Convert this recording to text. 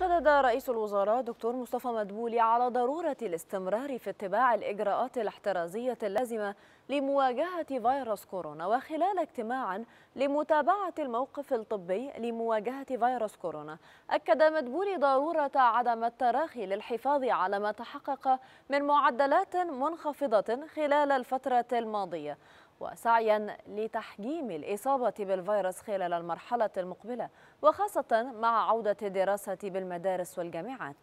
شدد رئيس الوزراء دكتور مصطفى مدبولي على ضرورة الاستمرار في اتباع الإجراءات الاحترازية اللازمة لمواجهة فيروس كورونا وخلال اجتماع لمتابعة الموقف الطبي لمواجهة فيروس كورونا أكد مدبولي ضرورة عدم التراخي للحفاظ على ما تحقق من معدلات منخفضة خلال الفترة الماضية وسعيا لتحجيم الإصابة بالفيروس خلال المرحلة المقبلة وخاصة مع عودة الدراسة بالمدارس والجامعات